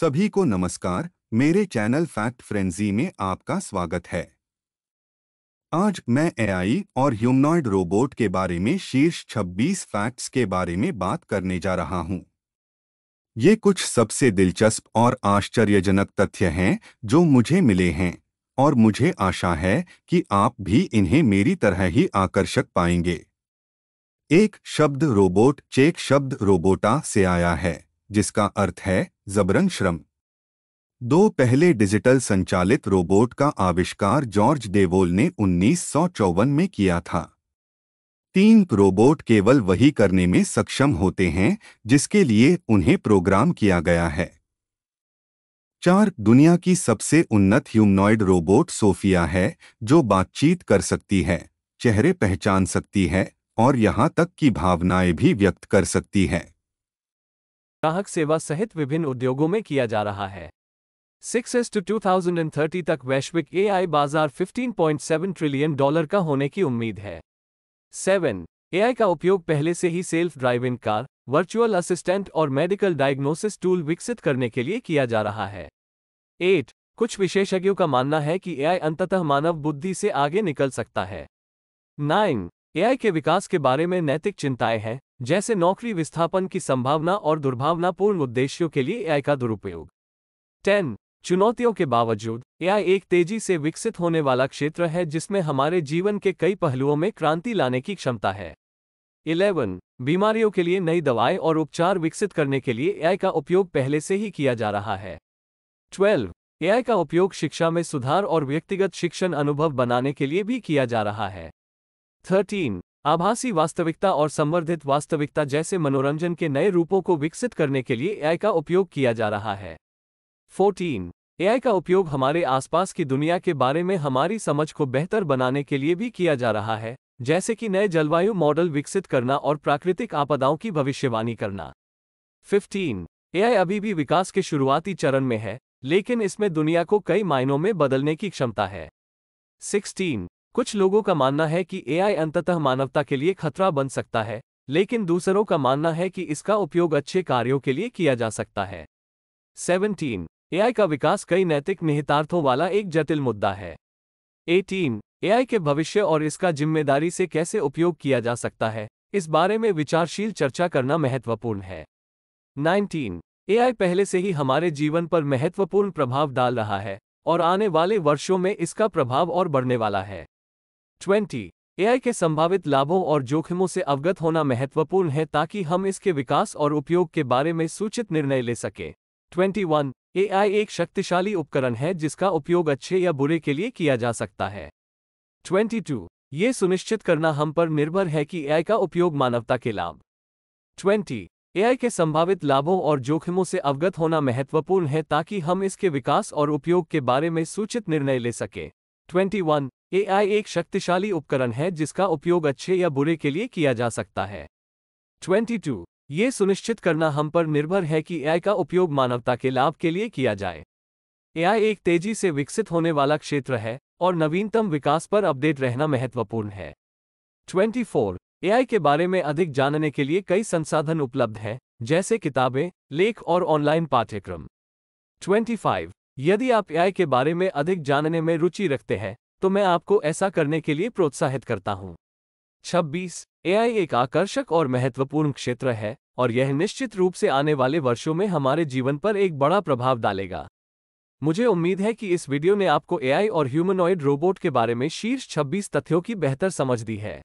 सभी को नमस्कार मेरे चैनल फैक्ट फ्रेंजी में आपका स्वागत है आज मैं एआई और ह्यूमनॉइड रोबोट के बारे में शीर्ष 26 फैक्ट्स के बारे में बात करने जा रहा हूं। ये कुछ सबसे दिलचस्प और आश्चर्यजनक तथ्य हैं जो मुझे मिले हैं और मुझे आशा है कि आप भी इन्हें मेरी तरह ही आकर्षक पाएंगे एक शब्द रोबोट चेक शब्द रोबोटा से आया है जिसका अर्थ है जबरन श्रम दो पहले डिजिटल संचालित रोबोट का आविष्कार जॉर्ज डेवोल ने उन्नीस में किया था तीन रोबोट केवल वही करने में सक्षम होते हैं जिसके लिए उन्हें प्रोग्राम किया गया है चार दुनिया की सबसे उन्नत ह्यूमनॉइड रोबोट सोफिया है जो बातचीत कर सकती है चेहरे पहचान सकती है और यहाँ तक कि भावनाएं भी व्यक्त कर सकती है ग्राहक सेवा सहित विभिन्न उद्योगों में किया जा रहा है सिक्स एस to two thousand and thirty तक वैश्विक एआई बाजार fifteen point seven trillion dollar का होने की उम्मीद है सेवन एआई का उपयोग पहले से ही self driving car virtual assistant और मेडिकल डायग्नोसिस टूल विकसित करने के लिए किया जा रहा है एट कुछ विशेषज्ञों का मानना है कि एआई अंततः मानव बुद्धि से आगे निकल सकता है नाइन एआई के विकास के बारे में नैतिक चिंताएं हैं जैसे नौकरी विस्थापन की संभावना और दुर्भावनापूर्ण उद्देश्यों के लिए एआई का दुरुपयोग टेन चुनौतियों के बावजूद एआई एक तेजी से विकसित होने वाला क्षेत्र है जिसमें हमारे जीवन के कई पहलुओं में क्रांति लाने की क्षमता है इलेवन बीमारियों के लिए नई दवाएं और उपचार विकसित करने के लिए एआई का उपयोग पहले से ही किया जा रहा है ट्वेल्व एआई का उपयोग शिक्षा में सुधार और व्यक्तिगत शिक्षण अनुभव बनाने के लिए भी किया जा रहा है थर्टीन आभासी वास्तविकता और संवर्धित वास्तविकता जैसे मनोरंजन के नए रूपों को विकसित करने के लिए एआई का उपयोग किया जा रहा है 14. एआई का उपयोग हमारे आसपास की दुनिया के बारे में हमारी समझ को बेहतर बनाने के लिए भी किया जा रहा है जैसे कि नए जलवायु मॉडल विकसित करना और प्राकृतिक आपदाओं की भविष्यवाणी करना 15. एआई अभी भी विकास के शुरुआती चरण में है लेकिन इसमें दुनिया को कई मायनों में बदलने की क्षमता है 16. कुछ लोगों का मानना है कि एआई अंततः मानवता के लिए खतरा बन सकता है लेकिन दूसरों का मानना है कि इसका उपयोग अच्छे कार्यों के लिए किया जा सकता है 17. एआई का विकास कई नैतिक निहितार्थों वाला एक जटिल मुद्दा है 18. एआई के भविष्य और इसका जिम्मेदारी से कैसे उपयोग किया जा सकता है इस बारे में विचारशील चर्चा करना महत्वपूर्ण है 19. एआई पहले से ही हमारे जीवन पर महत्वपूर्ण प्रभाव डाल रहा है और आने वाले वर्षों में इसका प्रभाव और बढ़ने वाला है ट्वेंटी एआई के संभावित लाभों और जोखिमों से अवगत होना महत्वपूर्ण है ताकि हम इसके विकास और उपयोग के बारे में सूचित निर्णय ले सकें वन एआई एक शक्तिशाली उपकरण है जिसका उपयोग अच्छे या बुरे के लिए किया जा सकता है ट्वेंटी टू ये सुनिश्चित करना हम पर निर्भर है कि एआई का उपयोग मानवता के लाभ ट्वेंटी एआई के संभावित लाभों और जोखिमों से अवगत होना महत्वपूर्ण है ताकि हम इसके विकास और उपयोग के बारे में सूचित निर्णय ले सकें वन एआई एक शक्तिशाली उपकरण है जिसका उपयोग अच्छे या बुरे के लिए किया जा सकता है 22. ये सुनिश्चित करना हम पर निर्भर है कि एआई का उपयोग मानवता के लाभ के लिए किया जाए एआई एक तेजी से विकसित होने वाला क्षेत्र है और नवीनतम विकास पर अपडेट रहना महत्वपूर्ण है 24. एआई के बारे में अधिक जानने के लिए कई संसाधन उपलब्ध हैं जैसे किताबें लेख और ऑनलाइन पाठ्यक्रम 25. यदि आप एआई के बारे में अधिक जानने में रुचि रखते हैं तो मैं आपको ऐसा करने के लिए प्रोत्साहित करता हूं 26 एआई एक आकर्षक और महत्वपूर्ण क्षेत्र है और यह निश्चित रूप से आने वाले वर्षों में हमारे जीवन पर एक बड़ा प्रभाव डालेगा मुझे उम्मीद है कि इस वीडियो ने आपको एआई और ह्यूमनॉइड रोबोट के बारे में शीर्ष 26 तथ्यों की बेहतर समझ दी है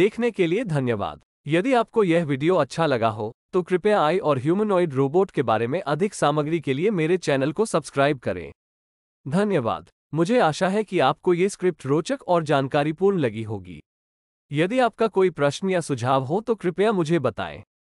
देखने के लिए धन्यवाद यदि आपको यह वीडियो अच्छा लगा हो तो कृपया आई और ह्यूमनॉइड रोबोट के बारे में अधिक सामग्री के लिए मेरे चैनल को सब्सक्राइब करें धन्यवाद मुझे आशा है कि आपको ये स्क्रिप्ट रोचक और जानकारीपूर्ण लगी होगी यदि आपका कोई प्रश्न या सुझाव हो तो कृपया मुझे बताएं